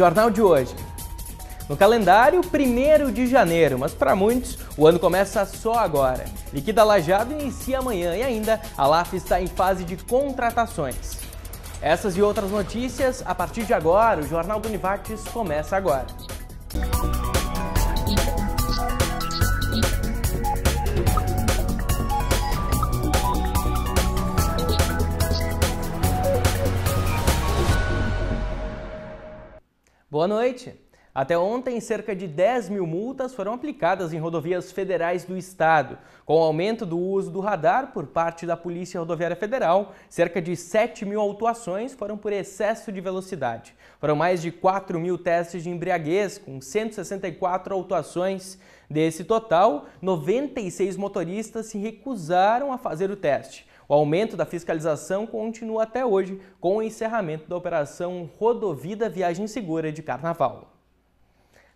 Jornal de hoje. No calendário, 1 de janeiro, mas para muitos o ano começa só agora. Liquida Lajado inicia amanhã e ainda a LAF está em fase de contratações. Essas e outras notícias a partir de agora, o Jornal do Univates começa agora. Boa noite! Até ontem, cerca de 10 mil multas foram aplicadas em rodovias federais do estado. Com o aumento do uso do radar por parte da Polícia Rodoviária Federal, cerca de 7 mil autuações foram por excesso de velocidade. Foram mais de 4 mil testes de embriaguez, com 164 autuações. Desse total, 96 motoristas se recusaram a fazer o teste. O aumento da fiscalização continua até hoje, com o encerramento da Operação Rodovida Viagem Segura de Carnaval.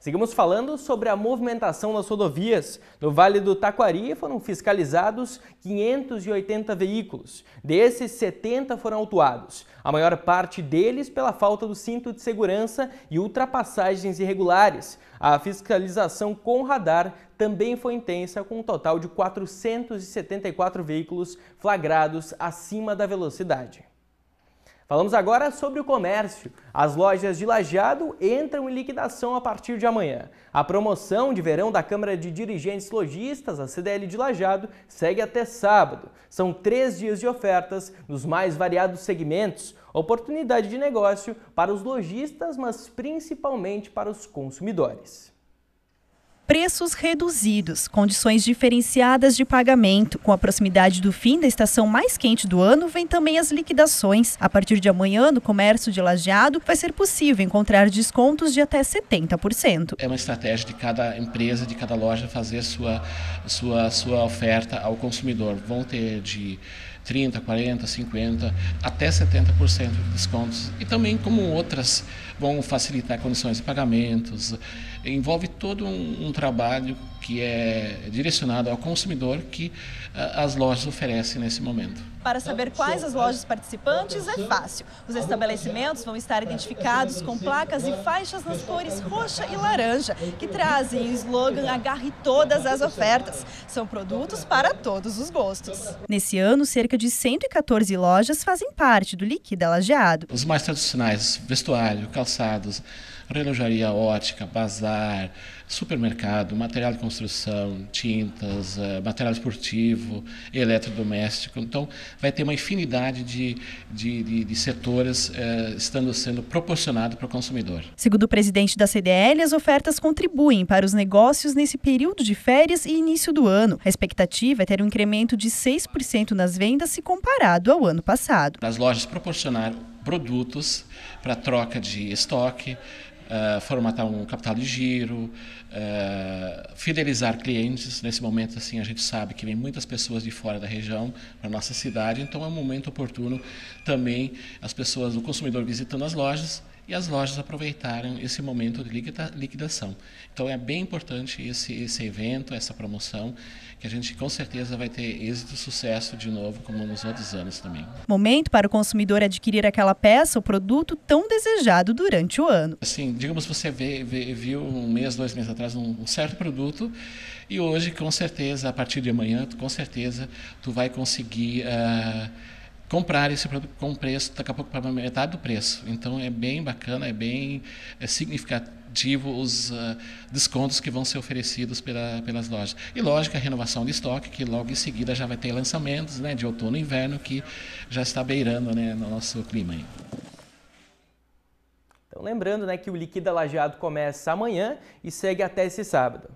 Seguimos falando sobre a movimentação nas rodovias. No Vale do Taquari foram fiscalizados 580 veículos. Desses, 70 foram autuados. A maior parte deles pela falta do cinto de segurança e ultrapassagens irregulares. A fiscalização com radar também foi intensa, com um total de 474 veículos flagrados acima da velocidade. Falamos agora sobre o comércio. As lojas de Lajeado entram em liquidação a partir de amanhã. A promoção de verão da Câmara de Dirigentes Lojistas, a CDL de Lajado, segue até sábado. São três dias de ofertas nos mais variados segmentos, oportunidade de negócio para os lojistas, mas principalmente para os consumidores preços reduzidos, condições diferenciadas de pagamento. Com a proximidade do fim da estação mais quente do ano, vem também as liquidações. A partir de amanhã, no comércio de lajeado, vai ser possível encontrar descontos de até 70%. É uma estratégia de cada empresa, de cada loja, fazer sua, sua, sua oferta ao consumidor. Vão ter de 30, 40, 50, até 70% de descontos. E também como outras vão facilitar condições de pagamentos, envolve todo um, um trabalho que é direcionado ao consumidor que eh, as lojas oferecem nesse momento. Para saber quais as lojas participantes é fácil. Os estabelecimentos vão estar identificados com placas e faixas nas cores roxa e laranja, que trazem o slogan Agarre todas as ofertas. São produtos para todos os gostos. Nesse ano, cerca de 114 lojas fazem parte do Liquida Lajeado. Os mais tradicionais, vestuário, calçados, relojaria ótica, bazar, supermercado, material de construção, tintas, eh, material esportivo, eletrodoméstico. Então, vai ter uma infinidade de, de, de, de setores eh, estando sendo proporcionado para o consumidor. Segundo o presidente da CDL, as ofertas contribuem para os negócios nesse período de férias e início do ano. A expectativa é ter um incremento de 6% nas vendas se comparado ao ano passado. As lojas proporcionaram produtos para troca de estoque, eh, formatar um capital de giro, uh, fidelizar clientes. Nesse momento, assim, a gente sabe que vem muitas pessoas de fora da região para nossa cidade, então é um momento oportuno também as pessoas, o consumidor visitando as lojas e as lojas aproveitaram esse momento de liquidação. Então é bem importante esse, esse evento, essa promoção, que a gente com certeza vai ter êxito, sucesso de novo, como nos outros anos também. Momento para o consumidor adquirir aquela peça, o produto tão desejado durante o ano. Assim, digamos você vê, vê, viu um mês, dois meses atrás um, um certo produto e hoje com certeza, a partir de amanhã, com certeza, tu vai conseguir... Uh, comprar esse produto com preço, daqui a pouco para é metade do preço. Então é bem bacana, é bem é significativo os uh, descontos que vão ser oferecidos pela, pelas lojas. E lógico, a renovação de estoque, que logo em seguida já vai ter lançamentos né, de outono e inverno, que já está beirando né, no nosso clima. Aí. Então lembrando né, que o Liquida Lajeado começa amanhã e segue até esse sábado.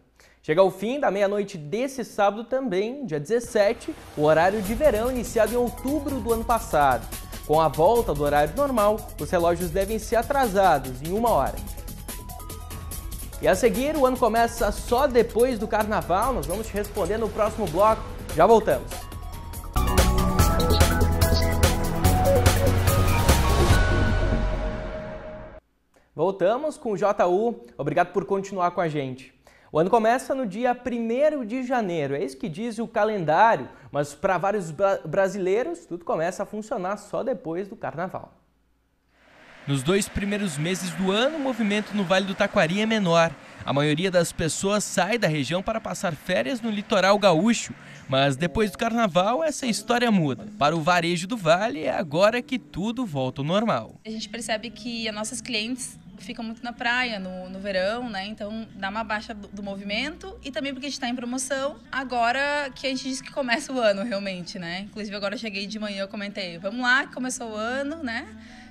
Chega ao fim da meia-noite desse sábado também, dia 17, o horário de verão iniciado em outubro do ano passado. Com a volta do horário normal, os relógios devem ser atrasados em uma hora. E a seguir, o ano começa só depois do carnaval. Nós vamos te responder no próximo bloco. Já voltamos. Voltamos com o JU. Obrigado por continuar com a gente. O ano começa no dia 1 de janeiro, é isso que diz o calendário, mas para vários bra brasileiros tudo começa a funcionar só depois do carnaval. Nos dois primeiros meses do ano, o movimento no Vale do Taquari é menor. A maioria das pessoas sai da região para passar férias no litoral gaúcho, mas depois do carnaval essa história muda. Para o varejo do Vale é agora que tudo volta ao normal. A gente percebe que as nossas clientes fica muito na praia no, no verão, né? Então dá uma baixa do, do movimento e também porque a gente tá em promoção agora que a gente diz que começa o ano realmente, né? Inclusive agora eu cheguei de manhã, eu comentei, vamos lá, começou o ano, né?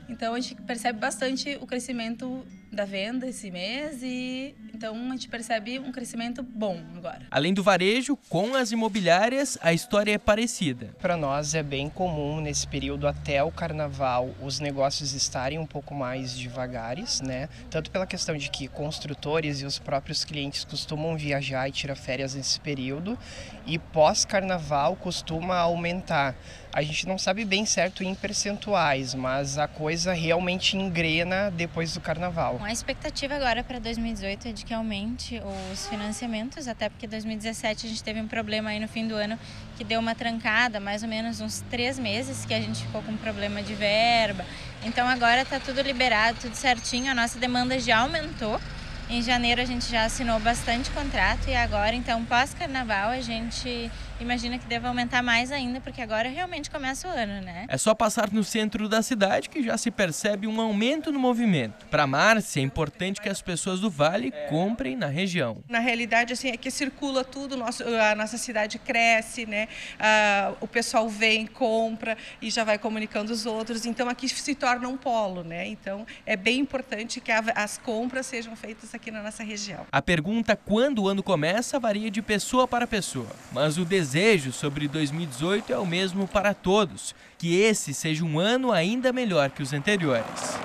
Então a gente percebe bastante o crescimento da venda esse mês e então a gente percebe um crescimento bom agora. Além do varejo, com as imobiliárias, a história é parecida. Para nós é bem comum nesse período até o carnaval os negócios estarem um pouco mais devagares, né? Tanto pela questão de que construtores e os próprios clientes costumam viajar e tirar férias nesse período e pós-carnaval costuma aumentar a gente não sabe bem certo em percentuais, mas a coisa realmente engrena depois do carnaval. A expectativa agora para 2018 é de que aumente os financiamentos, até porque 2017 a gente teve um problema aí no fim do ano que deu uma trancada, mais ou menos uns três meses que a gente ficou com problema de verba. Então agora está tudo liberado, tudo certinho, a nossa demanda já aumentou. Em janeiro a gente já assinou bastante contrato e agora, então, pós-carnaval, a gente Imagina que deve aumentar mais ainda, porque agora realmente começa o ano, né? É só passar no centro da cidade que já se percebe um aumento no movimento. Para Márcia, é importante que as pessoas do Vale comprem na região. Na realidade, assim, é que circula tudo, a nossa cidade cresce, né? Ah, o pessoal vem, compra e já vai comunicando os outros. Então, aqui se torna um polo, né? Então, é bem importante que as compras sejam feitas aqui na nossa região. A pergunta quando o ano começa varia de pessoa para pessoa, mas o desejo desejo sobre 2018 é o mesmo para todos: que esse seja um ano ainda melhor que os anteriores.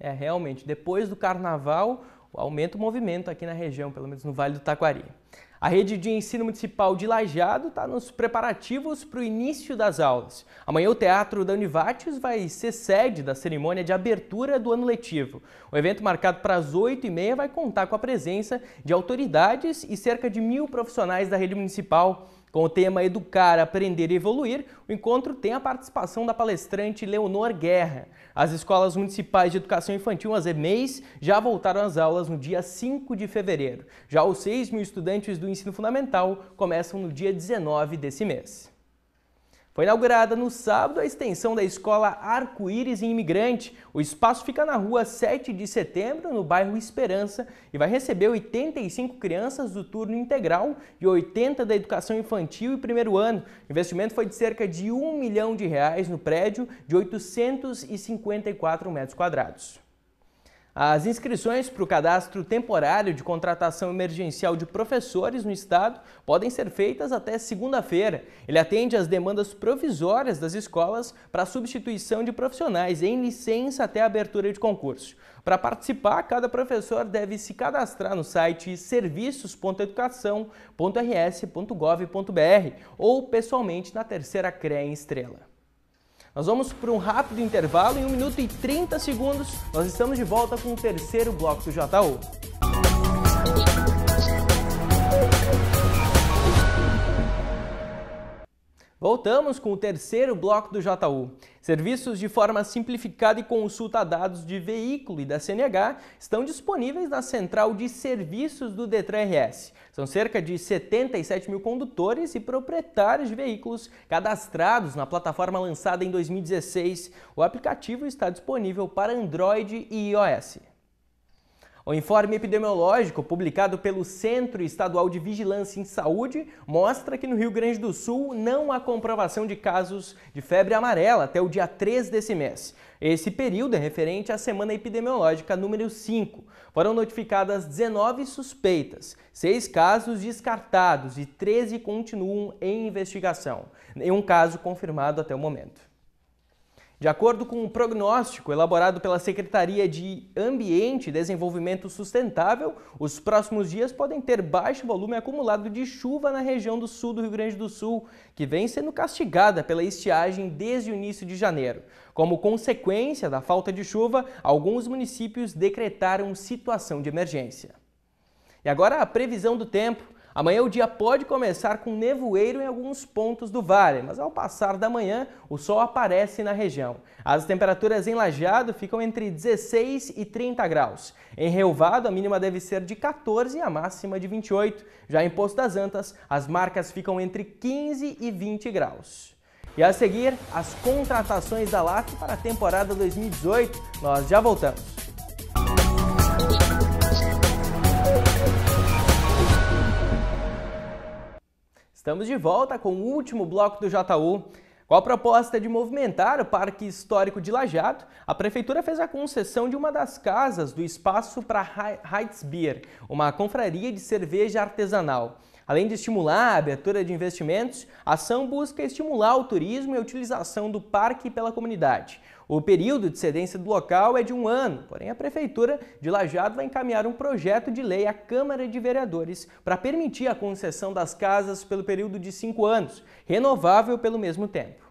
É, realmente, depois do carnaval, aumenta o movimento aqui na região, pelo menos no Vale do Taquari. A rede de ensino municipal de Lajado está nos preparativos para o início das aulas. Amanhã o Teatro da Univates vai ser sede da cerimônia de abertura do ano letivo. O evento marcado para as 8h30 vai contar com a presença de autoridades e cerca de mil profissionais da rede municipal. Com o tema Educar, Aprender e Evoluir, o encontro tem a participação da palestrante Leonor Guerra. As escolas municipais de educação infantil, as EMEIs, já voltaram às aulas no dia 5 de fevereiro. Já os 6 mil estudantes do ensino fundamental começam no dia 19 desse mês. Foi inaugurada no sábado a extensão da escola Arco-Íris em Imigrante. O espaço fica na rua 7 de setembro, no bairro Esperança, e vai receber 85 crianças do turno integral e 80 da educação infantil e primeiro ano. O investimento foi de cerca de 1 milhão de reais no prédio de 854 metros quadrados. As inscrições para o cadastro temporário de contratação emergencial de professores no Estado podem ser feitas até segunda-feira. Ele atende às demandas provisórias das escolas para substituição de profissionais em licença até a abertura de concurso. Para participar, cada professor deve se cadastrar no site serviços.educação.rs.gov.br ou pessoalmente na terceira CREA em Estrela. Nós vamos para um rápido intervalo em 1 minuto e 30 segundos. Nós estamos de volta com o terceiro bloco do JU. Voltamos com o terceiro bloco do JU. Serviços de forma simplificada e consulta a dados de veículo e da CNH estão disponíveis na central de serviços do Detran RS. São cerca de 77 mil condutores e proprietários de veículos cadastrados na plataforma lançada em 2016. O aplicativo está disponível para Android e iOS. O informe epidemiológico publicado pelo Centro Estadual de Vigilância em Saúde mostra que no Rio Grande do Sul não há comprovação de casos de febre amarela até o dia 3 desse mês. Esse período é referente à semana epidemiológica número 5. Foram notificadas 19 suspeitas, 6 casos descartados e 13 continuam em investigação. Nenhum caso confirmado até o momento. De acordo com um prognóstico elaborado pela Secretaria de Ambiente e Desenvolvimento Sustentável, os próximos dias podem ter baixo volume acumulado de chuva na região do sul do Rio Grande do Sul, que vem sendo castigada pela estiagem desde o início de janeiro. Como consequência da falta de chuva, alguns municípios decretaram situação de emergência. E agora a previsão do tempo. Amanhã o dia pode começar com nevoeiro em alguns pontos do vale, mas ao passar da manhã o sol aparece na região. As temperaturas em Lajeado ficam entre 16 e 30 graus. Em Reuvado a mínima deve ser de 14 e a máxima de 28. Já em Poço das Antas as marcas ficam entre 15 e 20 graus. E a seguir, as contratações da LAF para a temporada 2018. Nós já voltamos. Estamos de volta com o último bloco do JU. Com a proposta de movimentar o Parque Histórico de Lajado? a Prefeitura fez a concessão de uma das casas do espaço para Beer, uma confraria de cerveja artesanal. Além de estimular a abertura de investimentos, a ação busca estimular o turismo e a utilização do parque pela comunidade. O período de cedência do local é de um ano, porém a Prefeitura de Lajado vai encaminhar um projeto de lei à Câmara de Vereadores para permitir a concessão das casas pelo período de cinco anos, renovável pelo mesmo tempo.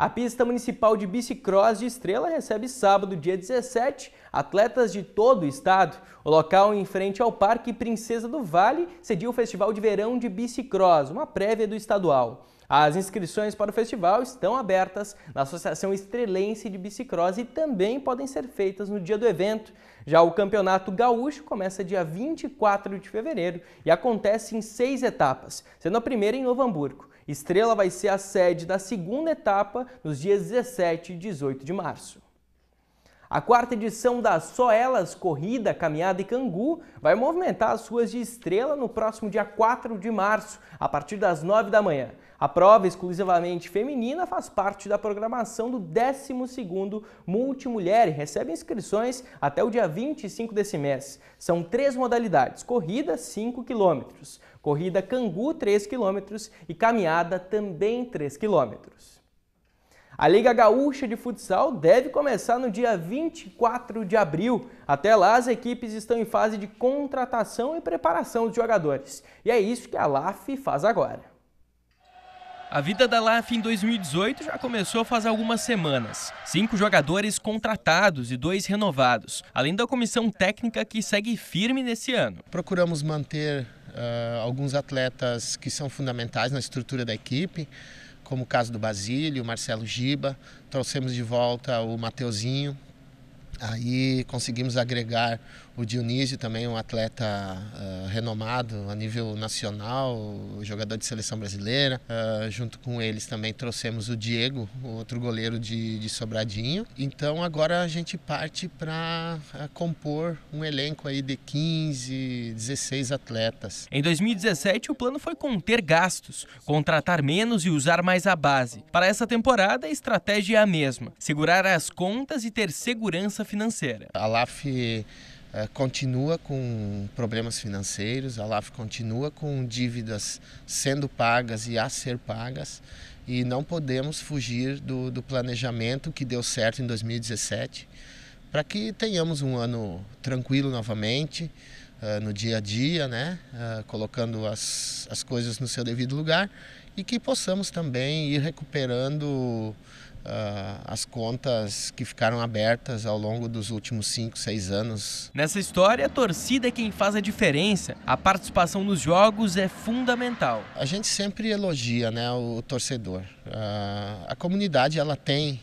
A pista municipal de bicicross de Estrela recebe sábado, dia 17, atletas de todo o estado. O local em frente ao Parque Princesa do Vale cedia o Festival de Verão de Bicicross, uma prévia do estadual. As inscrições para o festival estão abertas na Associação Estrelense de Bicicross e também podem ser feitas no dia do evento. Já o Campeonato Gaúcho começa dia 24 de fevereiro e acontece em seis etapas, sendo a primeira em Novo Hamburgo. Estrela vai ser a sede da segunda etapa nos dias 17 e 18 de março. A quarta edição da Só Elas Corrida, Caminhada e Cangu vai movimentar as ruas de Estrela no próximo dia 4 de março, a partir das 9 da manhã. A prova exclusivamente feminina faz parte da programação do 12º Multimulher e recebe inscrições até o dia 25 desse mês. São três modalidades, corrida 5 quilômetros corrida cangu 3 km e caminhada também 3 km. A Liga Gaúcha de Futsal deve começar no dia 24 de abril. Até lá, as equipes estão em fase de contratação e preparação dos jogadores. E é isso que a LAF faz agora. A vida da LAF em 2018 já começou faz algumas semanas. Cinco jogadores contratados e dois renovados, além da comissão técnica que segue firme nesse ano. Procuramos manter uh, alguns atletas que são fundamentais na estrutura da equipe, como o caso do Basílio, Marcelo Giba, trouxemos de volta o Mateuzinho, aí conseguimos agregar o Dionísio também é um atleta uh, renomado a nível nacional, jogador de seleção brasileira. Uh, junto com eles também trouxemos o Diego, outro goleiro de, de Sobradinho. Então agora a gente parte para ah, compor um elenco aí de 15, 16 atletas. Em 2017 o plano foi conter gastos, contratar menos e usar mais a base. Para essa temporada a estratégia é a mesma: segurar as contas e ter segurança financeira. A LAF eh, continua com problemas financeiros, a LAF continua com dívidas sendo pagas e a ser pagas, e não podemos fugir do, do planejamento que deu certo em 2017, para que tenhamos um ano tranquilo novamente, uh, no dia a dia, né? Uh, colocando as, as coisas no seu devido lugar, e que possamos também ir recuperando Uh, as contas que ficaram abertas ao longo dos últimos 5, 6 anos. Nessa história, a torcida é quem faz a diferença. A participação nos jogos é fundamental. A gente sempre elogia né, o torcedor. Uh, a comunidade ela tem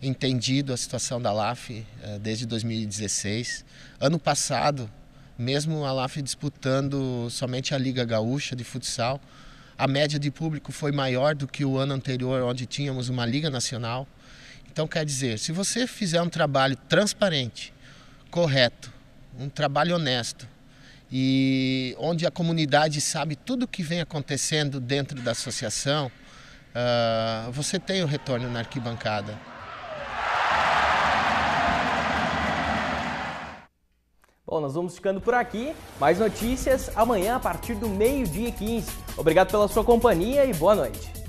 entendido a situação da LAF uh, desde 2016. Ano passado, mesmo a LAF disputando somente a Liga Gaúcha de Futsal, a média de público foi maior do que o ano anterior, onde tínhamos uma Liga Nacional. Então, quer dizer, se você fizer um trabalho transparente, correto, um trabalho honesto, e onde a comunidade sabe tudo o que vem acontecendo dentro da associação, uh, você tem o retorno na arquibancada. Bom, nós vamos ficando por aqui. Mais notícias amanhã a partir do meio-dia 15. Obrigado pela sua companhia e boa noite.